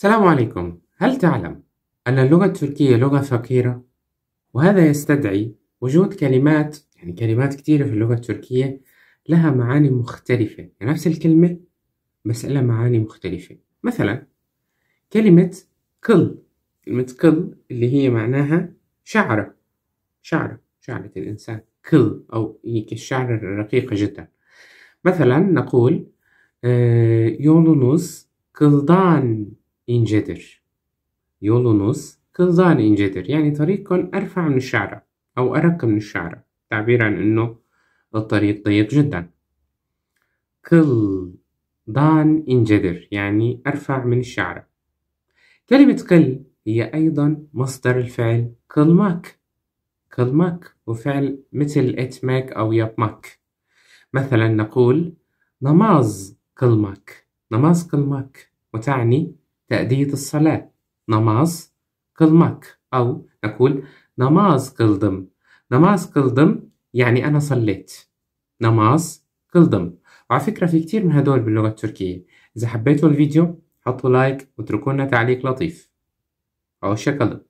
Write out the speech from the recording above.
السلام عليكم هل تعلم أن اللغة التركية لغة فقيرة؟ وهذا يستدعي وجود كلمات يعني كلمات كثيرة في اللغة التركية لها معاني مختلفة يعني نفس الكلمة بس لها معاني مختلفة مثلا كلمة كل كلمة كل اللي هي معناها شعرة شعرة شعرة الإنسان كل أو هيك الشعرة الرقيقة جدا مثلا نقول آه، يونونوس كلدان incedir. Yolunuz kıldan incedir. Yani tarikun erfa min şa'ra. أو أرق min şa'ra. Tabiren عن tarik dayık ضيق جدا kıldan incedir Yani erfa min şa'ra. كلمة قل هي أيضا مصدر الفعل قلمك قلمك وفعل مثل اتمك أو يطمك مثلا نقول نماز قلمك نماز قلمك وتعني تأدية الصلاة نماز قلمك أو نقول نماز قلدم نماز قلدم يعني أنا صليت نماز قلدم وعلى فكرة في كتير من هدول باللغة التركية إذا حبيتوا الفيديو حطوا لايك واتركوا لنا تعليق لطيف أو شكرا